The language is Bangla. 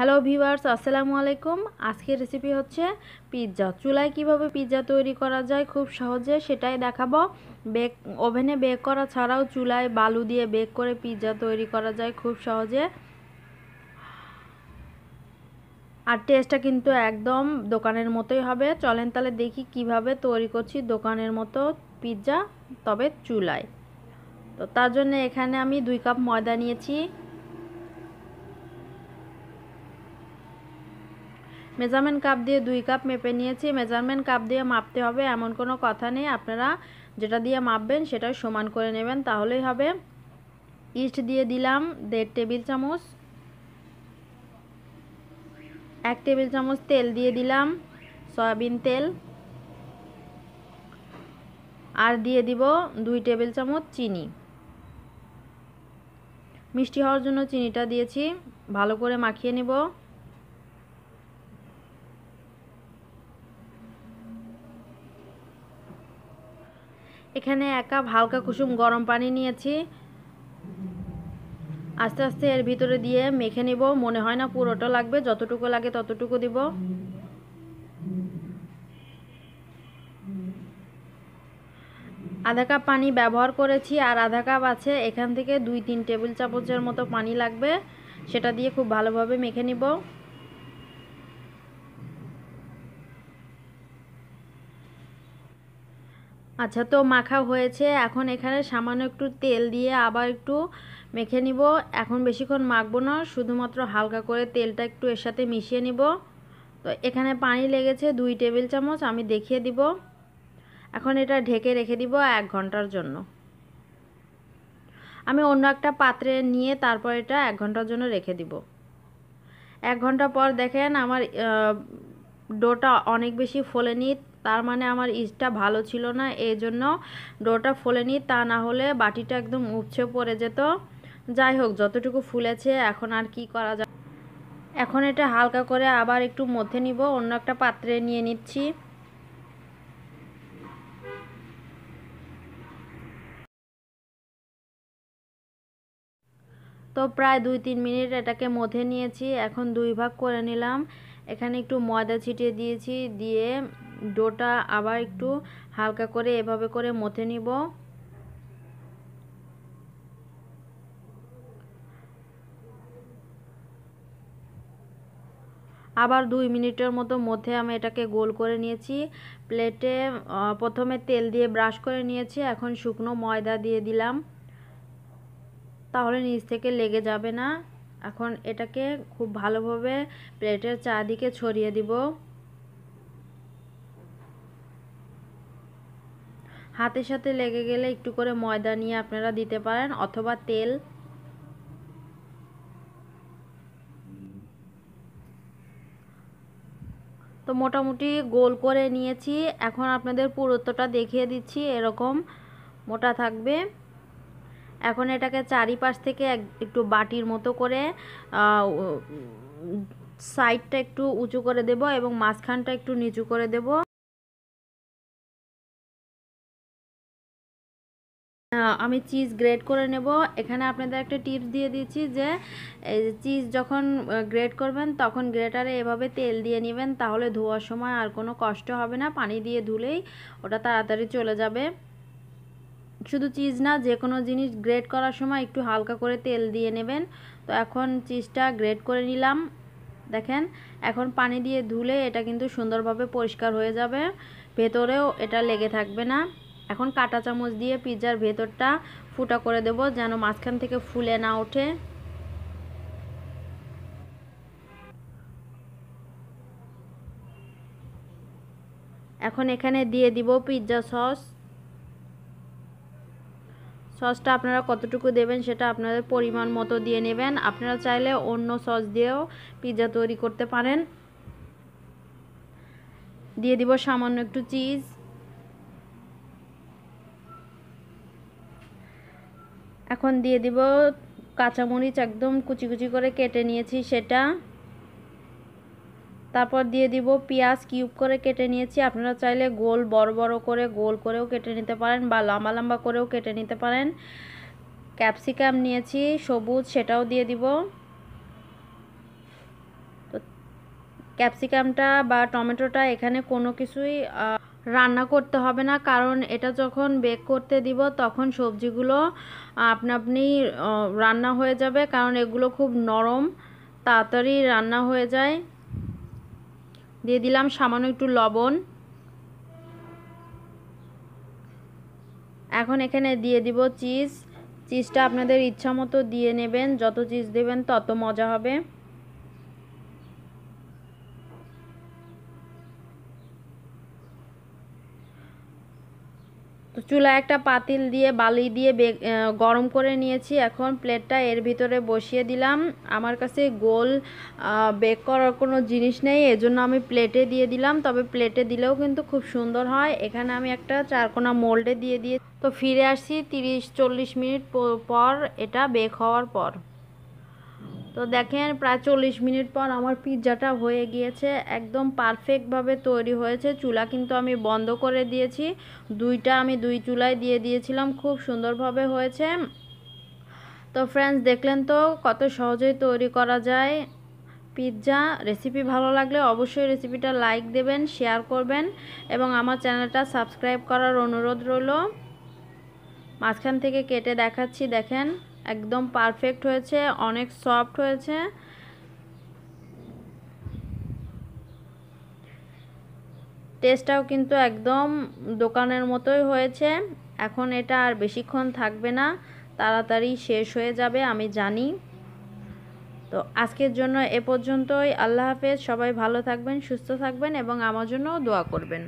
হ্যালো ভিভার্স আসসালামু আলাইকুম আজকের রেসিপি হচ্ছে পিৎজা চুলায় কিভাবে পিৎজা তৈরি করা যায় খুব সহজে সেটাই দেখাবো বেক ওভেনে বেক করা ছাড়াও চুলায় বালু দিয়ে বেক করে পিৎজা তৈরি করা যায় খুব সহজে আর টেস্টটা কিন্তু একদম দোকানের মতোই হবে চলেন তাহলে দেখি কিভাবে তৈরি করছি দোকানের মতো পিৎজা তবে চুলায় তো তার জন্য এখানে আমি দুই কাপ ময়দা নিয়েছি মেজারমেন্ট কাপ দিয়ে দুই কাপ মেপে নিয়েছি মেজারমেন্ট কাপ দিয়ে মাপতে হবে এমন কোনো কথা নেই আপনারা যেটা দিয়ে মাপবেন সেটা সমান করে নেবেন তাহলেই হবে ইস্ট দিয়ে দিলাম দেড় টেবিল চামচ এক টেবিল চামচ তেল দিয়ে দিলাম সয়াবিন তেল আর দিয়ে দিব দুই টেবিল চামচ চিনি মিষ্টি হওয়ার জন্য চিনিটা দিয়েছি ভালো করে মাখিয়ে নেব এখানে এক কাপ হালকা কুসুম গরম পানি নিয়েছি আস্তে আস্তে এর ভিতরে দিয়ে মেখে নিব মনে হয় না পুরোটা লাগবে যতটুকু লাগে ততটুকু দিব আধা কাপ পানি ব্যবহার করেছি আর আধা কাপ আছে এখান থেকে দুই তিন টেবিল চামচের মতো পানি লাগবে সেটা দিয়ে খুব ভালোভাবে মেখে নিব আচ্ছা তো মাখা হয়েছে এখন এখানে সামান্য একটু তেল দিয়ে আবার একটু মেখে নিব এখন বেশিক্ষণ মাখবো না শুধুমাত্র হালকা করে তেলটা একটু এর সাথে মিশিয়ে নিব তো এখানে পানি লেগেছে দুই টেবিল চামচ আমি দেখিয়ে দিব এখন এটা ঢেকে রেখে দিব এক ঘন্টার জন্য আমি অন্য একটা পাত্রে নিয়ে তারপর এটা এক ঘন্টার জন্য রেখে দিব এক ঘন্টা পর দেখেন আমার ডোটা অনেক বেশি ফোলেনি তার মানে আমার ইস্টটা ভালো ছিল না এই জন্য ডোটা ফোলে নি তা না হলে বাটিটা একদম উপছে পড়ে যেত যাই হোক যতটুকু ফুলেছে এখন আর কি করা যায় এখন এটা হালকা করে আবার একটু মধ্যে নিব অন্য একটা পাত্রে নিয়ে নিচ্ছি তো প্রায় দুই তিন মিনিট এটাকে মধ্যে নিয়েছি এখন দুই ভাগ করে নিলাম এখানে একটু ময়দা ছিটিয়ে দিয়েছি দিয়ে ডোটা আবার একটু হালকা করে এভাবে করে মথে নিব আবার দুই মিনিটের মতো মধ্যে আমি এটাকে গোল করে নিয়েছি প্লেটে প্রথমে তেল দিয়ে ব্রাশ করে নিয়েছি এখন শুকনো ময়দা দিয়ে দিলাম তাহলে নিচ থেকে লেগে যাবে না এখন এটাকে খুব ভালোভাবে প্লেটের চারদিকে ছড়িয়ে দিব হাতের সাথে লেগে গেলে একটু করে ময়দা নিয়ে আপনারা দিতে পারেন অথবা তেল তো মোটামুটি গোল করে নিয়েছি এখন আপনাদের পুরোত্বটা দেখিয়ে দিচ্ছি এরকম মোটা থাকবে এখন এটাকে চারিপাশ থেকে একটু বাটির মতো করে সাইডটা একটু উঁচু করে দেব এবং মাঝখানটা একটু নিচু করে দেব আমি চিজ গ্রেড করে নেব এখানে আপনাদের একটা টিপস দিয়ে দিচ্ছি যে চিজ যখন গ্রেড করবেন তখন গ্রেটারে এভাবে তেল দিয়ে নেবেন তাহলে ধোয়ার সময় আর কোনো কষ্ট হবে না পানি দিয়ে ধুলেই ওটা তাড়াতাড়ি চলে যাবে শুধু চিজ না যে কোনো জিনিস গ্রেড করার সময় একটু হালকা করে তেল দিয়ে নেবেন তো এখন চিজটা গ্রেড করে নিলাম দেখেন এখন পানি দিয়ে ধুলে এটা কিন্তু সুন্দরভাবে পরিষ্কার হয়ে যাবে ভেতরেও এটা লেগে থাকবে না এখন কাটা চামচ দিয়ে পিৎজার ভেতরটা ফুটা করে দেব যেন মাঝখান থেকে ফুলে না ওঠে এখন এখানে দিয়ে দিব পিৎজা সস সসটা আপনারা কতটুকু দেবেন সেটা আপনাদের পরিমাণ মতো দিয়ে নেবেন আপনারা চাইলে অন্য সস দিয়েও পিৎজা তৈরি করতে পারেন দিয়ে দিব সামান্য একটু চিজ এখন দিয়ে দিব কাঁচামরিচ একদম কুচি কুচি করে কেটে নিয়েছি সেটা তারপর দিয়ে দিব পেঁয়াজ কিউব করে কেটে নিয়েছি আপনারা চাইলে গোল বড় বড় করে গোল করেও কেটে নিতে পারেন বা লম্বা লম্বা করেও কেটে নিতে পারেন ক্যাপসিকাম নিয়েছি সবুজ সেটাও দিয়ে দিব ক্যাপসিকামটা বা টমেটোটা এখানে কোনো কিছুই রান্না করতে হবে না কারণ এটা যখন বেক করতে দিব তখন সবজিগুলো আপনা আপনি রান্না হয়ে যাবে কারণ এগুলো খুব নরম তাড়াতাড়ি রান্না হয়ে যায় দিয়ে দিলাম সামান্য একটু লবণ এখন এখানে দিয়ে দিব চিজ চিজটা আপনাদের ইচ্ছা মতো দিয়ে নেবেন যত চিজ দেবেন তত মজা হবে তো চুলা একটা পাতিল দিয়ে বালি দিয়ে গরম করে নিয়েছি এখন প্লেটটা এর ভিতরে বসিয়ে দিলাম আমার কাছে গোল বেক করার কোনো জিনিস নেই এজন্য আমি প্লেটে দিয়ে দিলাম তবে প্লেটে দিলেও কিন্তু খুব সুন্দর হয় এখানে আমি একটা চারকোনা মোল্ডে দিয়ে দিয়ে তো ফিরে আসছি তিরিশ চল্লিশ মিনিট পর এটা বেক হওয়ার পর তো দেখেন প্রায় চল্লিশ মিনিট পর আমার পিৎজাটা হয়ে গিয়েছে একদম পারফেক্টভাবে তৈরি হয়েছে চুলা কিন্তু আমি বন্ধ করে দিয়েছি দুইটা আমি দুই চুলায় দিয়ে দিয়েছিলাম খুব সুন্দরভাবে হয়েছে তো ফ্রেন্ডস দেখলেন তো কত সহজেই তৈরি করা যায় পিৎজা রেসিপি ভালো লাগলে অবশ্যই রেসিপিটা লাইক দেবেন শেয়ার করবেন এবং আমার চ্যানেলটা সাবস্ক্রাইব করার অনুরোধ রইল মাঝখান থেকে কেটে দেখাচ্ছি দেখেন একদম পারফেক্ট হয়েছে অনেক সফট হয়েছে টেস্টটাও কিন্তু একদম দোকানের মতোই হয়েছে এখন এটা আর বেশিক্ষণ থাকবে না তাড়াতাড়ি শেষ হয়ে যাবে আমি জানি তো আজকের জন্য এ পর্যন্তই আল্লাহ হাফেজ সবাই ভালো থাকবেন সুস্থ থাকবেন এবং আমার জন্য দোয়া করবেন